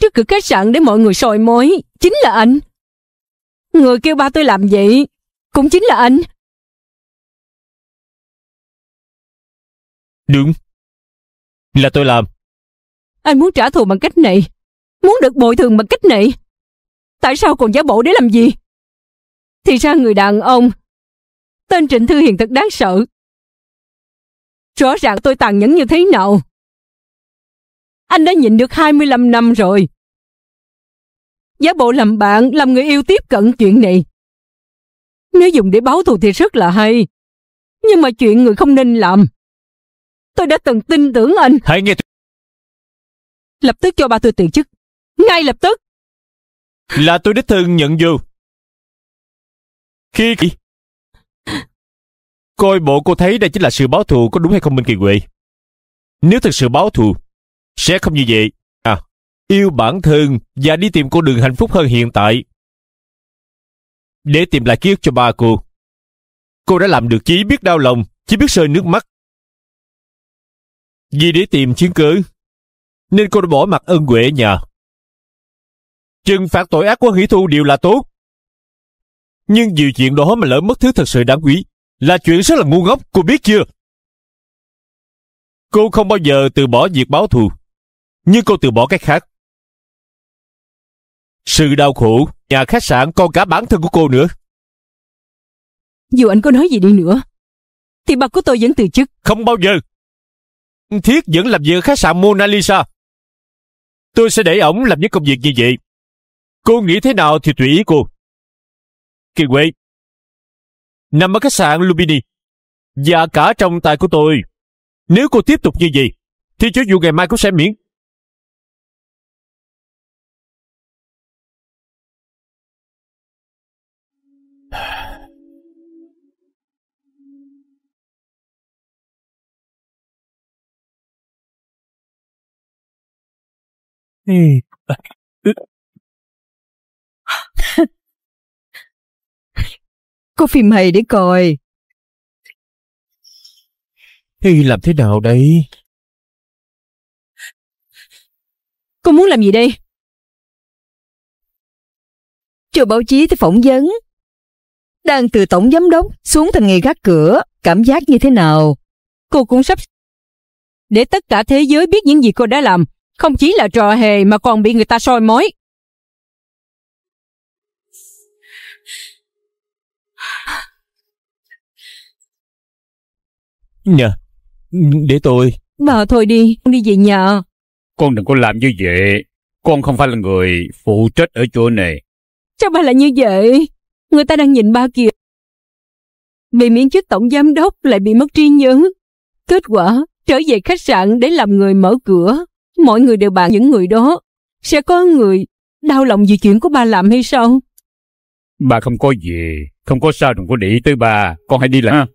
trước cửa khách sạn để mọi người soi mối. Chính là anh. Người kêu ba tôi làm vậy, cũng chính là anh. Đúng. Là tôi làm. Anh muốn trả thù bằng cách này. Muốn được bồi thường bằng cách này. Tại sao còn giả bộ để làm gì? Thì ra người đàn ông Tên Trịnh Thư Hiền thật đáng sợ Rõ ràng tôi tàn nhẫn như thế nào anh đã nhịn được 25 năm rồi. Giả bộ làm bạn, làm người yêu tiếp cận chuyện này. Nếu dùng để báo thù thì rất là hay. Nhưng mà chuyện người không nên làm. Tôi đã từng tin tưởng anh. Hãy nghe tôi. Lập tức cho ba tôi từ chức. Ngay lập tức. Là tôi đích thân nhận vô. Khi... Coi bộ cô thấy đây chính là sự báo thù có đúng hay không Minh Kỳ Huệ. Nếu thực sự báo thù, sẽ không như vậy. À, yêu bản thân và đi tìm con đường hạnh phúc hơn hiện tại. Để tìm lại ký ức cho ba cô. Cô đã làm được chỉ biết đau lòng, chỉ biết rơi nước mắt. Vì để tìm chứng cứ, nên cô đã bỏ mặt ân huệ nhà. Trừng phạt tội ác của hỷ thu đều là tốt. Nhưng nhiều chuyện đó mà lỡ mất thứ thật sự đáng quý, là chuyện rất là ngu ngốc, cô biết chưa? Cô không bao giờ từ bỏ việc báo thù, nhưng cô từ bỏ cái khác. Sự đau khổ, nhà khách sạn còn cả bản thân của cô nữa. Dù anh có nói gì đi nữa, thì bà của tôi vẫn từ chức. Không bao giờ. Thiết vẫn làm việc ở khách sạn Mona Lisa. Tôi sẽ để ổng làm những công việc như vậy. Cô nghĩ thế nào thì tùy ý cô. Kỳ Huệ, nằm ở khách sạn Lubini, và cả trong tài của tôi, nếu cô tiếp tục như vậy, thì cho dù ngày mai cũng sẽ miễn À, Có phim hay để coi Thì làm thế nào đây Cô muốn làm gì đây Cho báo chí tới phỏng vấn Đang từ tổng giám đốc xuống thành nghề gác cửa Cảm giác như thế nào Cô cũng sắp Để tất cả thế giới biết những gì cô đã làm không chỉ là trò hề mà còn bị người ta soi mói Nhà Để tôi Bà thôi đi Con đi về nhà Con đừng có làm như vậy Con không phải là người phụ trách ở chỗ này Sao bà lại như vậy Người ta đang nhìn ba kìa Bị miễn chức tổng giám đốc lại bị mất trí nhớ Kết quả trở về khách sạn để làm người mở cửa Mọi người đều bạn những người đó. Sẽ có người đau lòng vì chuyện của ba làm hay sao? Ba không có gì, không có sao đừng có để ý tới ba, con hãy đi làm.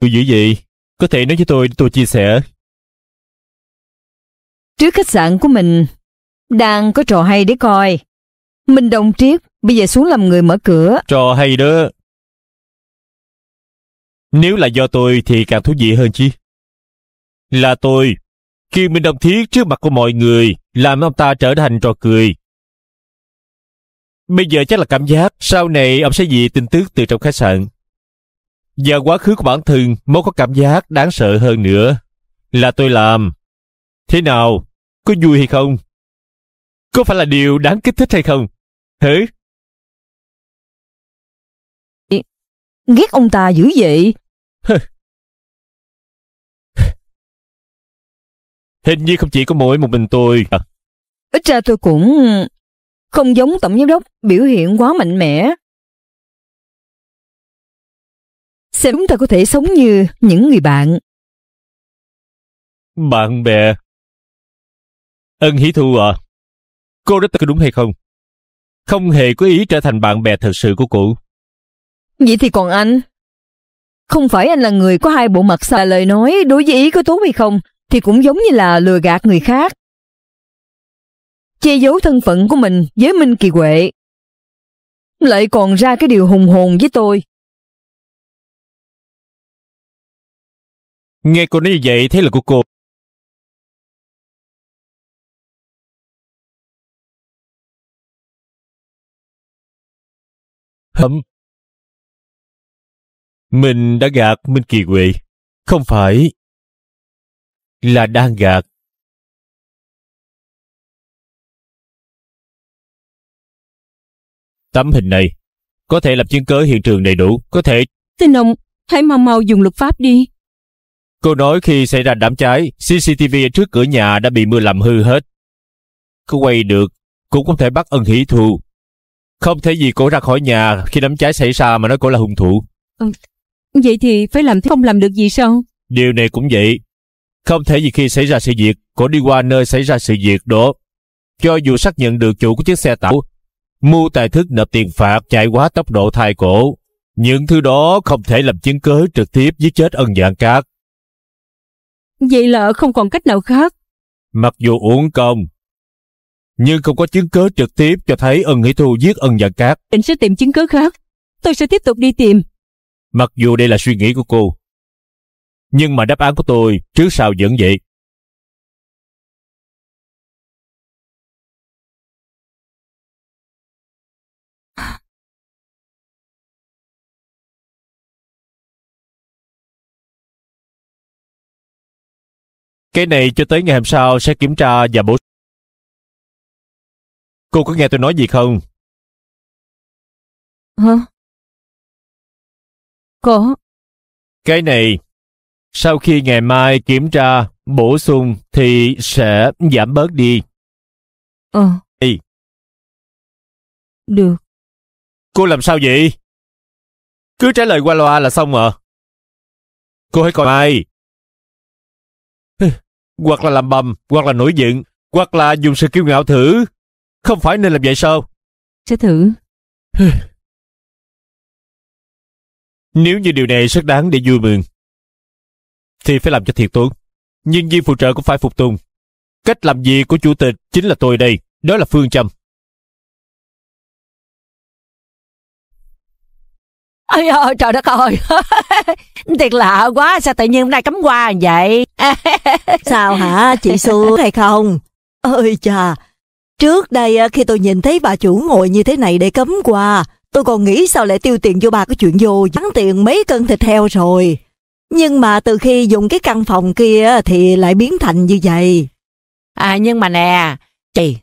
Tôi dữ gì? Có thể nói với tôi để tôi chia sẻ Trước khách sạn của mình đang có trò hay để coi. Minh đồng triết, bây giờ xuống làm người mở cửa. Trò hay đó. Nếu là do tôi thì càng thú vị hơn chứ. Là tôi, khi Minh đồng thiết trước mặt của mọi người, làm ông ta trở thành trò cười. Bây giờ chắc là cảm giác sau này ông sẽ gì tin tức từ trong khách sạn. Và quá khứ của bản thân mới có cảm giác đáng sợ hơn nữa. Là tôi làm. Thế nào, có vui hay không? Có phải là điều đáng kích thích hay không? Hử? Ghét ông ta dữ vậy. Hình như không chỉ có mỗi một mình tôi. À. Ít ra tôi cũng không giống tổng giám đốc biểu hiện quá mạnh mẽ. Xem chúng ta có thể sống như những người bạn. Bạn bè Ân Hỷ Thu à, cô đã tự đúng hay không? Không hề có ý trở thành bạn bè thật sự của cụ. Vậy thì còn anh? Không phải anh là người có hai bộ mặt xa lời nói đối với ý có tốt hay không thì cũng giống như là lừa gạt người khác. Che giấu thân phận của mình với Minh Kỳ Huệ. Lại còn ra cái điều hùng hồn với tôi. Nghe cô nói như vậy thế là của cô hâm Mình đã gạt Minh Kỳ Huệ, không phải là đang gạt. Tấm hình này có thể lập chứng cứ hiện trường đầy đủ, có thể... Xin ông, hãy mau mau dùng luật pháp đi. Cô nói khi xảy ra đám cháy, CCTV ở trước cửa nhà đã bị mưa làm hư hết. Cô quay được, cũng không thể bắt ân hỷ thù không thể gì cổ ra khỏi nhà khi đám cháy xảy ra mà nói cổ là hung thủ. Ừ. Vậy thì phải làm thế không làm được gì sao? Điều này cũng vậy. Không thể gì khi xảy ra sự việc, cổ đi qua nơi xảy ra sự việc đó. Cho dù xác nhận được chủ của chiếc xe tàu, mua tài thức nộp tiền phạt chạy quá tốc độ thai cổ. Những thứ đó không thể làm chứng cứ trực tiếp với chết ân dạng cát. Vậy là không còn cách nào khác. Mặc dù uổng công, nhưng không có chứng cứ trực tiếp cho thấy ân hỷ thu giết ân nhận cát. Định sẽ tìm chứng cứ khác. Tôi sẽ tiếp tục đi tìm. Mặc dù đây là suy nghĩ của cô, nhưng mà đáp án của tôi trước sau vẫn vậy. Cái này cho tới ngày hôm sau sẽ kiểm tra và bổ Cô có nghe tôi nói gì không? Hả? Có. Cái này, sau khi ngày mai kiểm tra, bổ sung thì sẽ giảm bớt đi. Ờ. Ê. Được. Cô làm sao vậy? Cứ trả lời qua loa là xong mà Cô hãy coi mai. hoặc là làm bầm, hoặc là nổi giận, hoặc là dùng sự kiêu ngạo thử. Không phải nên làm vậy sao? Sẽ thử. Nếu như điều này rất đáng để vui mừng, thì phải làm cho thiệt tốn. Nhưng viên phụ trợ cũng phải phục tùng. Cách làm gì của chủ tịch chính là tôi đây. Đó là phương châm. Ôi ôi trời đất ơi Thiệt lạ quá Sao tự nhiên hôm nay cấm qua vậy Sao hả chị Xu hay không Ôi trời. Trước đây à, khi tôi nhìn thấy bà chủ ngồi như thế này để cấm quà, tôi còn nghĩ sao lại tiêu tiền cho bà cái chuyện vô bán tiền mấy cân thịt heo rồi. Nhưng mà từ khi dùng cái căn phòng kia thì lại biến thành như vậy. À nhưng mà nè, chị.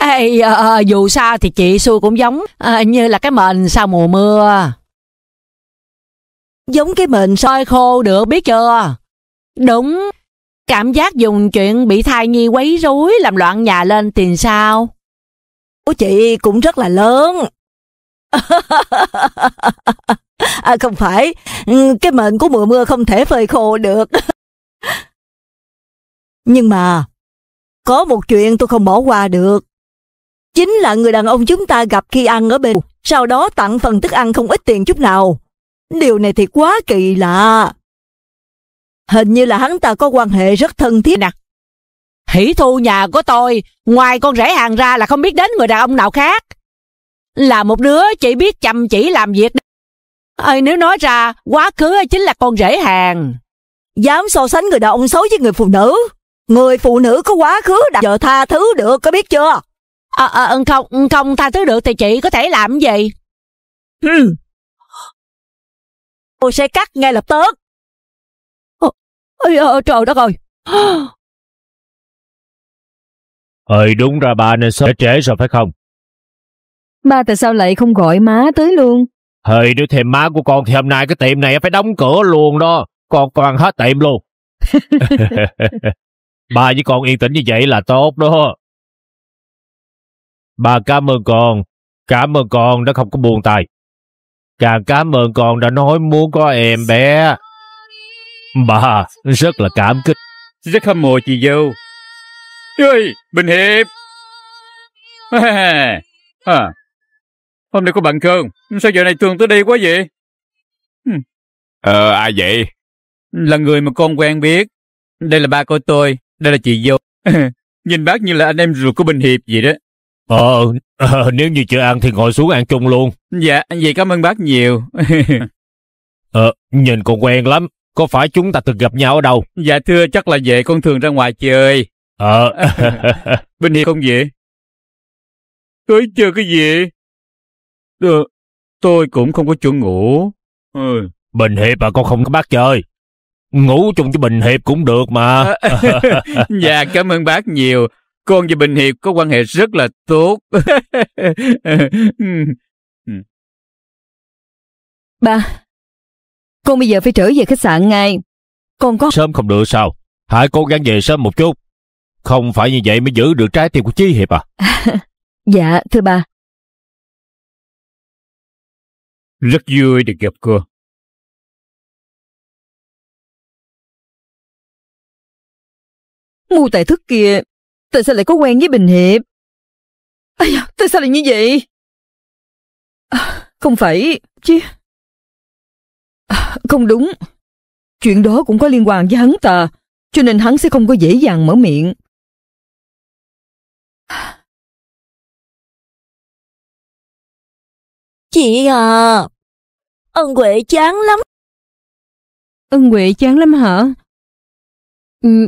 Ê, à, à, à dù sao thì chị xui cũng giống à, như là cái mền sau mùa mưa. Giống cái mền soi khô được biết chưa? Đúng, Cảm giác dùng chuyện bị thai nhi quấy rối làm loạn nhà lên thì sao? Của chị cũng rất là lớn. à, không phải, ừ, cái mệnh của mùa mưa không thể phơi khô được. Nhưng mà, có một chuyện tôi không bỏ qua được. Chính là người đàn ông chúng ta gặp khi ăn ở bên, sau đó tặng phần thức ăn không ít tiền chút nào. Điều này thì quá kỳ lạ. Hình như là hắn ta có quan hệ rất thân thiết nè. Hỷ thu nhà của tôi, ngoài con rể hàng ra là không biết đến người đàn ông nào khác. Là một đứa chỉ biết chăm chỉ làm việc. Ơi, nếu nói ra, quá khứ chính là con rể hàng. Dám so sánh người đàn ông xấu với người phụ nữ. Người phụ nữ có quá khứ đã giờ tha thứ được, có biết chưa? À, à, không, ừ, không tha thứ được thì chị có thể làm gì? Hừm. Tôi sẽ cắt ngay lập tức. Ây à, trời đất ơi! Ơi đúng ra ba nên sớm trễ rồi phải không? Ba tại sao lại không gọi má tới luôn? Hơi nếu thêm má của con thì hôm nay cái tiệm này phải đóng cửa luôn đó. Con còn hết tiệm luôn. ba với con yên tĩnh như vậy là tốt đó. Ba cảm ơn con. Cảm ơn con đã không có buồn tài. Càng cảm ơn con đã nói muốn có em bé. Bà rất là cảm kích. Rất hâm mộ chị dâu. Ơi, Bình Hiệp! À, hôm nay có bận không? Sao giờ này thường tới đây quá vậy? Ờ, ai vậy? Là người mà con quen biết. Đây là ba của tôi, đây là chị dâu. Nhìn bác như là anh em ruột của Bình Hiệp vậy đó. Ờ, ờ, nếu như chưa ăn thì ngồi xuống ăn chung luôn. Dạ, vậy cảm ơn bác nhiều. ờ, nhìn còn quen lắm. Có phải chúng ta từng gặp nhau ở đâu? Dạ thưa, chắc là về con thường ra ngoài chơi. Ờ. Bình Hiệp không vậy? Tới chưa cái gì? Được, ờ, tôi cũng không có chỗ ngủ. Ừ. ừ. Bình Hiệp à, con không có bác chơi. Ngủ chung với Bình Hiệp cũng được mà. dạ, cảm ơn bác nhiều. Con và Bình Hiệp có quan hệ rất là tốt. Ừ. Ừ. Ba, con bây giờ phải trở về khách sạn ngay. Con có... Sớm không được sao? Hãy cố gắng về sớm một chút. Không phải như vậy mới giữ được trái tim của Chí Hiệp à? dạ, thưa ba. Rất vui được gặp cô. mù tài thức kìa, tại sao lại có quen với Bình Hiệp? Ây da, tại sao lại như vậy? À, không phải, chứ... không đúng. Chuyện đó cũng có liên quan với hắn ta, cho nên hắn sẽ không có dễ dàng mở miệng. Chị à, ân huệ chán lắm. Ân huệ chán lắm hả? Ừ,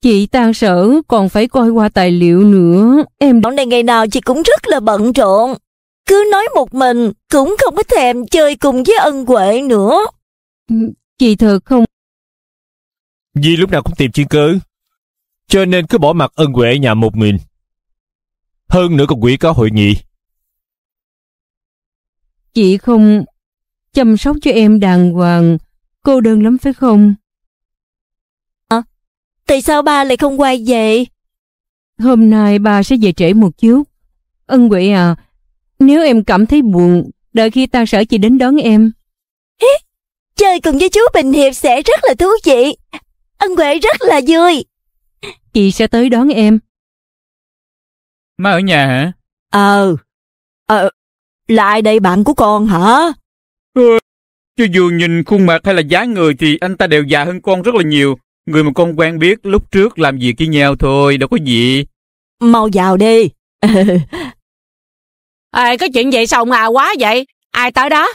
chị tan sở còn phải coi qua tài liệu nữa, em... Bọn này ngày nào chị cũng rất là bận rộn cứ nói một mình, cũng không có thèm chơi cùng với ân huệ nữa. Chị ừ, thật không? Vì lúc nào cũng tìm chuyện cớ, cho nên cứ bỏ mặt ân huệ nhà một mình. Hơn nữa còn quỷ có hội nghị. Chị không chăm sóc cho em đàng hoàng, cô đơn lắm phải không? À, tại sao ba lại không quay về? Hôm nay ba sẽ về trễ một chút. Ân Huệ à, nếu em cảm thấy buồn, đợi khi tan sở chị đến đón em. Chơi cùng với chú Bình Hiệp sẽ rất là thú vị. Ân Huệ rất là vui. Chị sẽ tới đón em. Má ở nhà hả? Ờ. Ờ, lại đây bạn của con hả? Ừ. Cho dù nhìn khuôn mặt hay là dáng người thì anh ta đều già hơn con rất là nhiều. Người mà con quen biết lúc trước làm việc với nhau thôi, đâu có gì. Mau vào đi. Ê, có chuyện gì sao ngà quá vậy? Ai tới đó?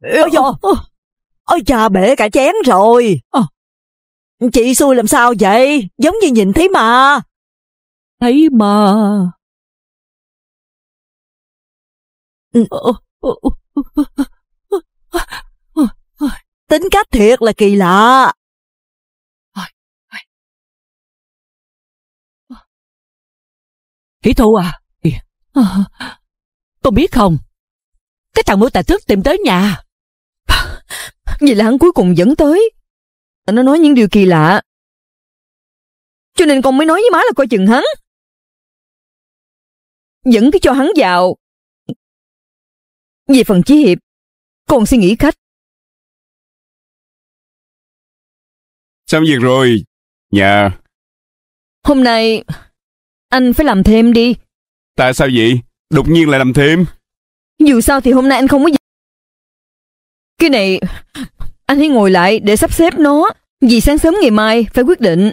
Ôi dồi, ôi cha bể cả chén rồi. Ờ. Chị xui làm sao vậy? Giống như nhìn thấy mà. Thấy mà. Ừ. Tính cách thiệt là kỳ lạ. Hỷ thu à? à ờ. Con biết không? Cái thằng mưu tà thức tìm tới nhà. Vậy là hắn cuối cùng vẫn tới. Nó nói những điều kỳ lạ. Cho nên con mới nói với má là coi chừng hắn. Dẫn cái cho hắn vào. Về phần chí hiệp, con suy nghĩ khách. Xong việc rồi, nhà. Hôm nay anh phải làm thêm đi. Tại sao vậy? Đột nhiên lại làm thêm. Dù sao thì hôm nay anh không có... gì. Cái này... Anh hãy ngồi lại để sắp xếp nó. Vì sáng sớm ngày mai phải quyết định.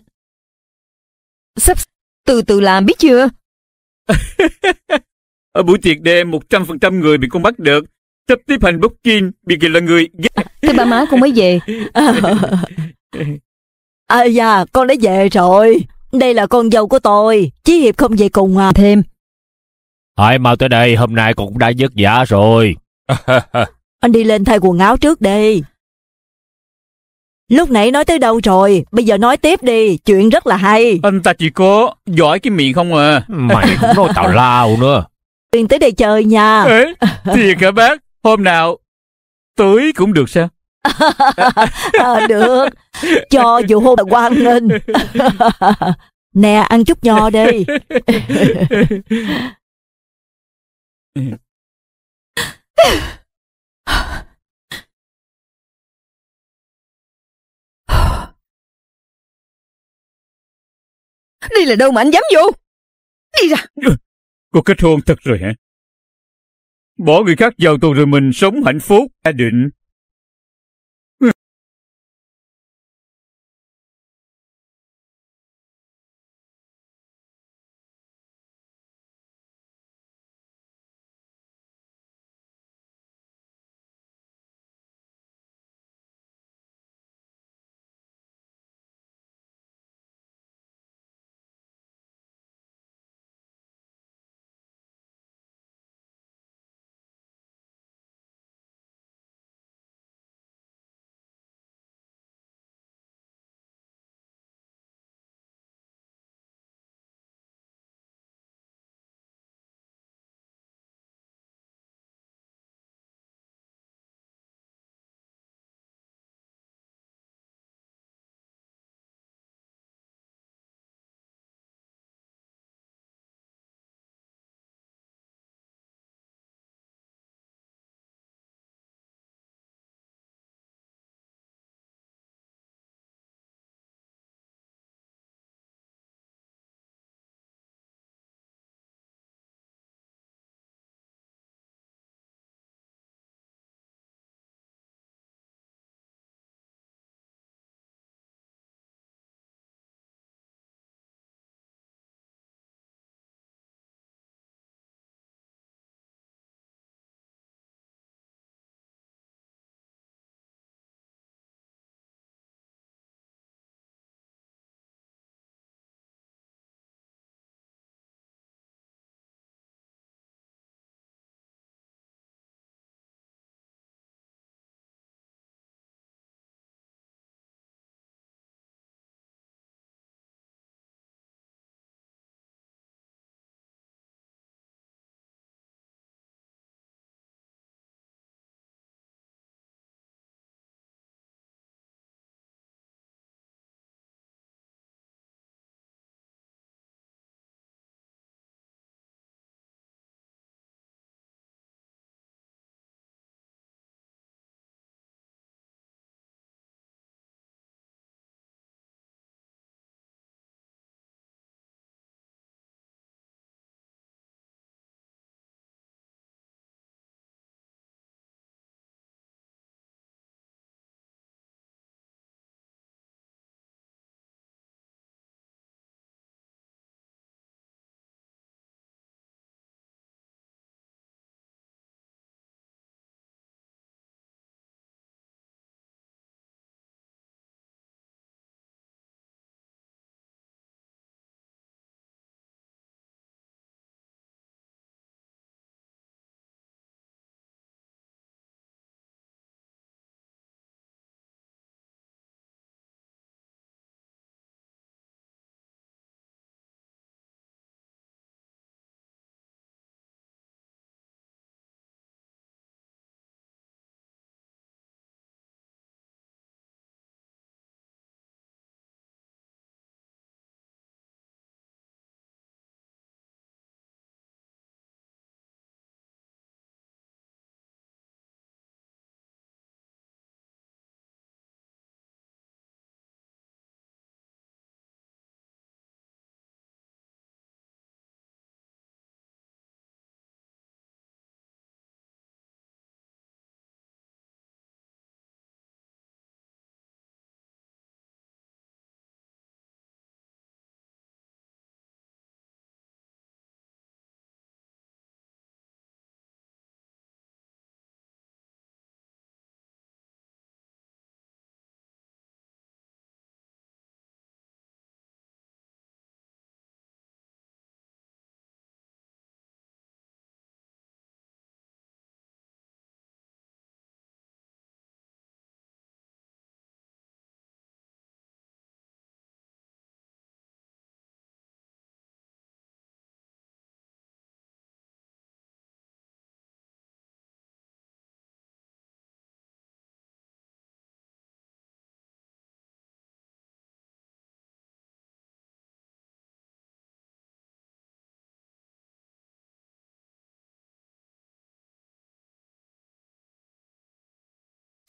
Sắp từ từ làm biết chưa? Ở buổi tiệc đêm 100% người bị con bắt được. Sắp tiếp hành Bookin bị kỳ là người... À, thế ba má con mới về. À, à dạ, con đã về rồi. Đây là con dâu của tôi, Chí Hiệp không về cùng à thêm. Hãy mau tới đây, hôm nay cũng đã dứt giả rồi. Anh đi lên thay quần áo trước đi. Lúc nãy nói tới đâu rồi, bây giờ nói tiếp đi, chuyện rất là hay. Anh ta chỉ có giỏi cái miệng không à. Mày cũng nói tào lao nữa. Tuyền tới đây chơi nha. Ê, thiệt hả bác? Hôm nào tới cũng được sao? à, được cho dù hôn là quan nghênh nè ăn chút nho đi đi là đâu mà anh dám vô Đi ra Cô kết hôn thật rồi hả Bỏ người khác vào tù rồi mình sống hạnh phúc Đã định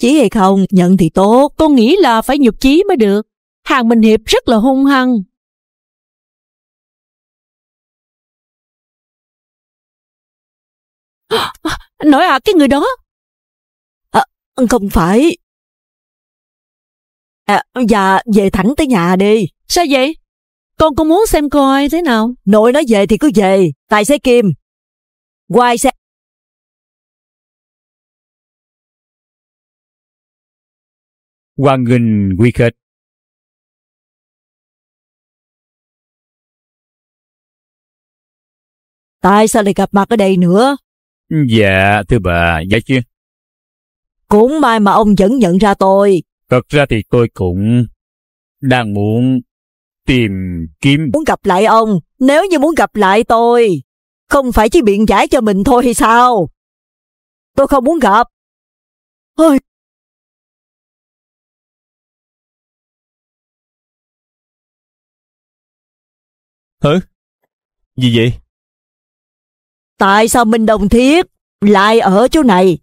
chí hay không nhận thì tốt con nghĩ là phải nhục chí mới được hàng minh hiệp rất là hung hăng nói à cái người đó à, không phải à, dạ về thẳng tới nhà đi sao vậy con có muốn xem coi thế nào nội nó về thì cứ về tài xế kim quay xe Hoàng Nghìn quy kết. Tại sao lại gặp mặt ở đây nữa? Dạ, thưa bà, dạ chứ. Cũng may mà ông vẫn nhận ra tôi. Thật ra thì tôi cũng đang muốn tìm kiếm... Muốn gặp lại ông, nếu như muốn gặp lại tôi, không phải chỉ biện giải cho mình thôi hay sao? Tôi không muốn gặp. Ôi, Hả? Gì vậy? Tại sao Minh Đồng Thiết lại ở chỗ này?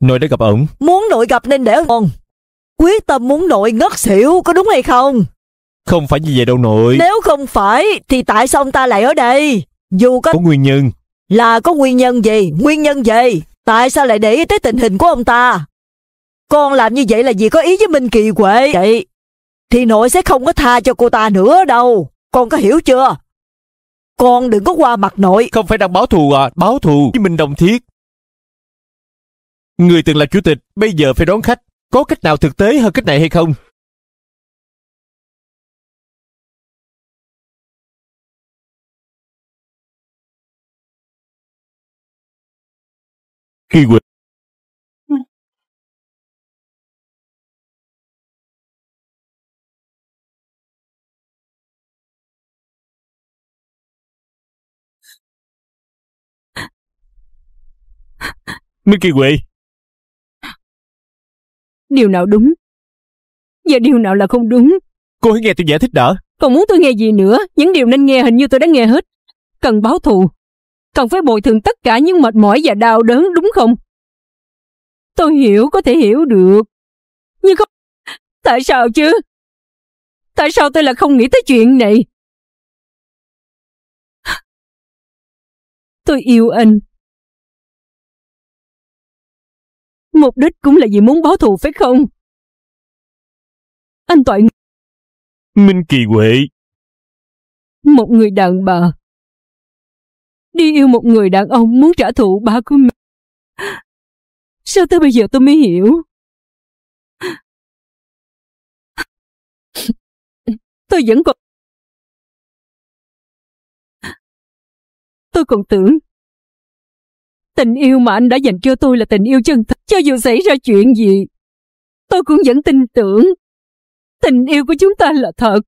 Nội đã gặp ổng. Muốn nội gặp nên để con. Quyết tâm muốn nội ngất xỉu có đúng hay không? Không phải như vậy đâu nội. Nếu không phải thì tại sao ông ta lại ở đây? Dù có... Có nguyên nhân. Là có nguyên nhân gì? Nguyên nhân gì? Tại sao lại để ý tới tình hình của ông ta? Con làm như vậy là vì có ý với Minh Kỳ Quệ. Vậy thì nội sẽ không có tha cho cô ta nữa đâu. Con có hiểu chưa? Con đừng có qua mặt nội. Không phải đang báo thù à, báo thù với Minh Đồng Thiết. Người từng là chủ tịch, bây giờ phải đón khách. Có cách nào thực tế hơn cách này hay không? Khi Quỳnh Mickey Quỳ Điều nào đúng Và điều nào là không đúng Cô hãy nghe tôi giải thích đỡ. Còn muốn tôi nghe gì nữa Những điều nên nghe hình như tôi đã nghe hết Cần báo thù Cần phải bồi thường tất cả những mệt mỏi và đau đớn đúng không Tôi hiểu có thể hiểu được Nhưng không Tại sao chứ Tại sao tôi lại không nghĩ tới chuyện này Tôi yêu anh Mục đích cũng là vì muốn báo thù phải không? Anh Toại... Minh Kỳ Huệ Một người đàn bà Đi yêu một người đàn ông muốn trả thù ba của mẹ Sao tới bây giờ tôi mới hiểu Tôi vẫn còn Tôi còn tưởng Tình yêu mà anh đã dành cho tôi là tình yêu chân thật, cho dù xảy ra chuyện gì. Tôi cũng vẫn tin tưởng. Tình yêu của chúng ta là thật.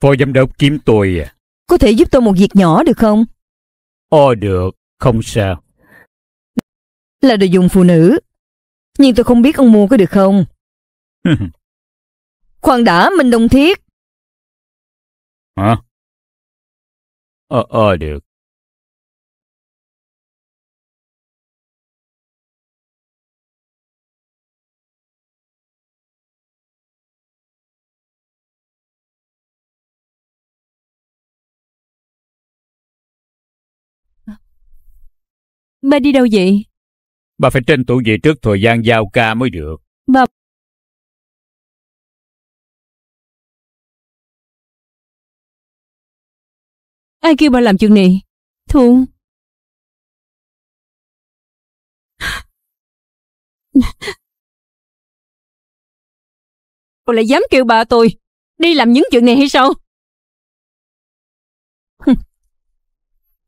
Phó giám đốc kiếm tôi à? Có thể giúp tôi một việc nhỏ được không? Ồ ờ, được, không sao. Là đồ dùng phụ nữ, nhưng tôi không biết ông mua có được không. Khoan đã, mình đồng thiết. Hả? Ờ, ờ, được. Ba đi đâu vậy? Bà phải tranh thủ về trước thời gian giao ca mới được. Bà Ai kêu bà làm chuyện này? Thương. Cô lại dám kêu bà tôi đi làm những chuyện này hay sao?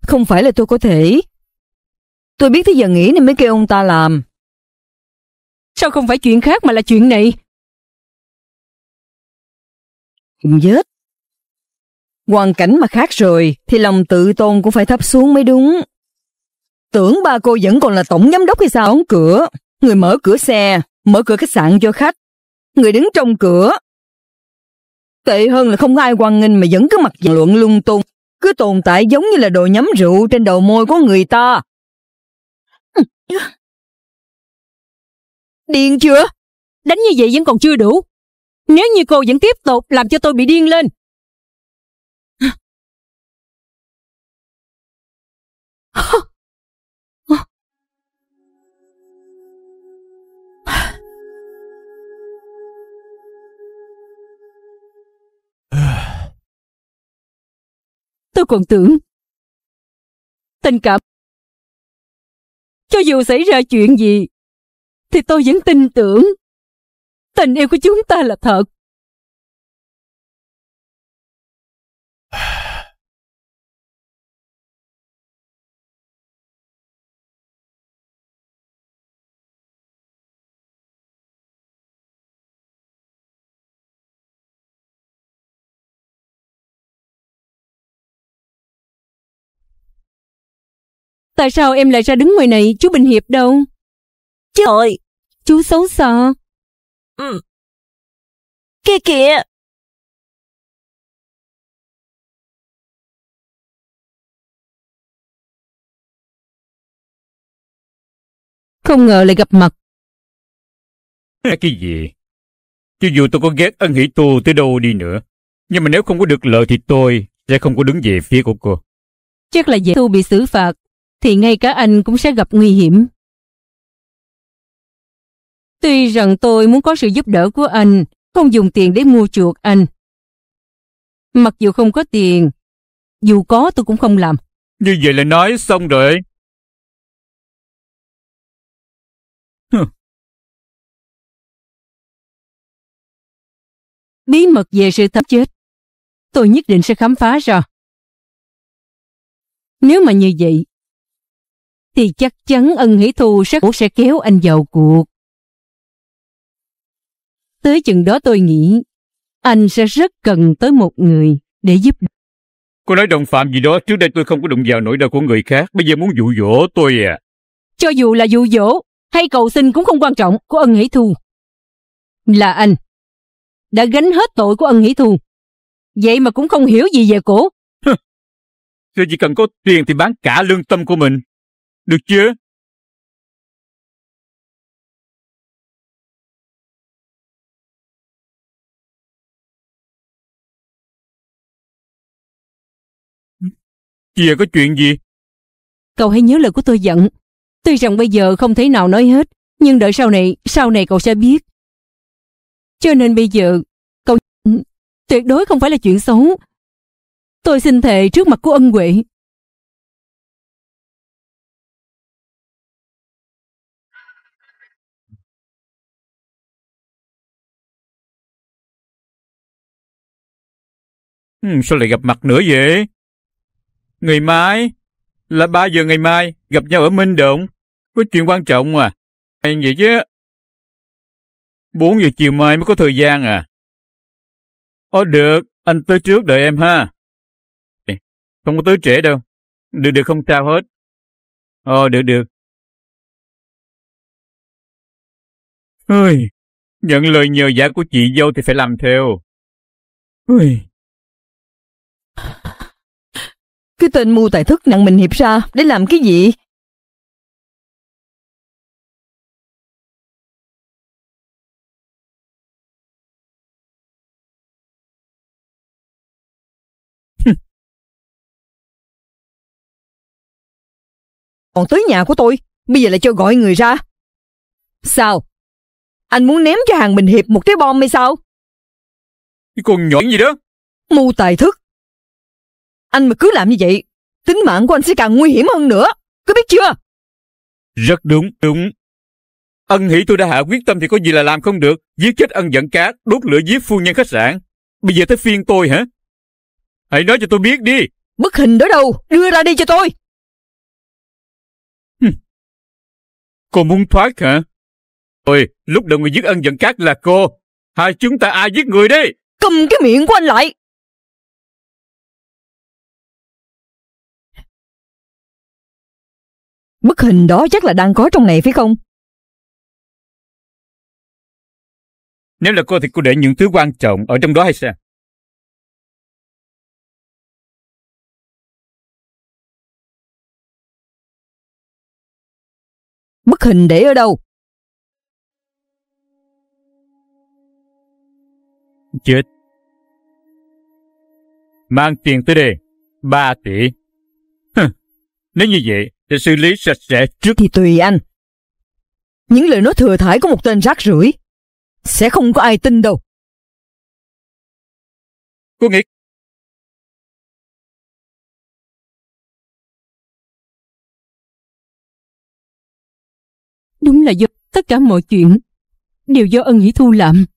Không phải là tôi có thể Tôi biết thế giờ nghĩ nên mới kêu ông ta làm. Sao không phải chuyện khác mà là chuyện này? Không vết. Hoàn cảnh mà khác rồi thì lòng tự tôn cũng phải thấp xuống mới đúng. Tưởng ba cô vẫn còn là tổng giám đốc hay sao? Đóng cửa, người mở cửa xe, mở cửa khách sạn cho khách, người đứng trong cửa. Tệ hơn là không ai quan nghênh mà vẫn cứ mặc luận lung tung, cứ tồn tại giống như là đồ nhắm rượu trên đầu môi của người ta. Điên chưa? Đánh như vậy vẫn còn chưa đủ. Nếu như cô vẫn tiếp tục làm cho tôi bị điên lên. Tôi còn tưởng tình cảm cho dù xảy ra chuyện gì, thì tôi vẫn tin tưởng. Tình yêu của chúng ta là thật. Tại sao em lại ra đứng ngoài này, chú Bình Hiệp đâu? trời Chú xấu xa. Ừ. Kia kìa! Không ngờ lại gặp mặt. Cái gì? Cho dù tôi có ghét ân hỷ tu tới đâu đi nữa, nhưng mà nếu không có được lợi thì tôi sẽ không có đứng về phía của cô. Chắc là dễ tu bị xử phạt thì ngay cả anh cũng sẽ gặp nguy hiểm. Tuy rằng tôi muốn có sự giúp đỡ của anh, không dùng tiền để mua chuộc anh. Mặc dù không có tiền, dù có tôi cũng không làm. Như vậy là nói xong rồi. Bí mật về sự thấp chết, tôi nhất định sẽ khám phá ra. Nếu mà như vậy, thì chắc chắn ân hỷ thù sẽ cũng sẽ kéo anh vào cuộc. Tới chừng đó tôi nghĩ, anh sẽ rất cần tới một người để giúp. Cô nói đồng phạm gì đó, trước đây tôi không có đụng vào nỗi đau của người khác, bây giờ muốn dụ dỗ tôi à. Cho dù là dụ dỗ, hay cầu xin cũng không quan trọng của ân hỷ thù. Là anh, đã gánh hết tội của ân hỷ thù. Vậy mà cũng không hiểu gì về cổ. Tôi chỉ cần có tiền thì bán cả lương tâm của mình, được chưa? Chìa có chuyện gì? Cậu hãy nhớ lời của tôi giận. Tuy rằng bây giờ không thấy nào nói hết, nhưng đợi sau này, sau này cậu sẽ biết. Cho nên bây giờ, cậu ừ, tuyệt đối không phải là chuyện xấu. Tôi xin thề trước mặt của ân huệ, Hm, sao lại gặp mặt nữa vậy? Ngày mai? Là 3 giờ ngày mai, gặp nhau ở Minh Động. Có chuyện quan trọng à? Hay vậy chứ? 4 giờ chiều mai mới có thời gian à? Ờ được, anh tới trước đợi em ha. Không có tới trễ đâu. Được được không sao hết. Ờ được được. Ôi, nhận lời nhờ giả của chị dâu thì phải làm theo. Ôi, cái tên mưu tài thức nặng mình hiệp ra để làm cái gì? Còn tới nhà của tôi, bây giờ lại cho gọi người ra. Sao? Anh muốn ném cho hàng Bình Hiệp một trái bom hay sao? Cái con nhỏ gì đó? Mưu tài thức. Anh mà cứ làm như vậy, tính mạng của anh sẽ càng nguy hiểm hơn nữa. Có biết chưa? Rất đúng, đúng. Ân hỷ tôi đã hạ quyết tâm thì có gì là làm không được. Giết chết ân giận cát, đốt lửa giết phu nhân khách sạn. Bây giờ tới phiên tôi hả? Hãy nói cho tôi biết đi. Bức hình đó đâu? Đưa ra đi cho tôi. cô muốn thoát hả? Ôi, lúc đầu người giết ân giận cát là cô. Hai chúng ta ai giết người đi? Cầm cái miệng của anh lại, Bức hình đó chắc là đang có trong này phải không? Nếu là cô thì cô để những thứ quan trọng ở trong đó hay sao? Bức hình để ở đâu? Chết. Mang tiền tới đây. 3 tỷ. Hừ, nếu như vậy, để xử lý sạch sẽ trước thì tùy anh những lời nói thừa thải của một tên rác rưởi sẽ không có ai tin đâu cô nghĩ đúng là do tất cả mọi chuyện đều do ân hỷ thu làm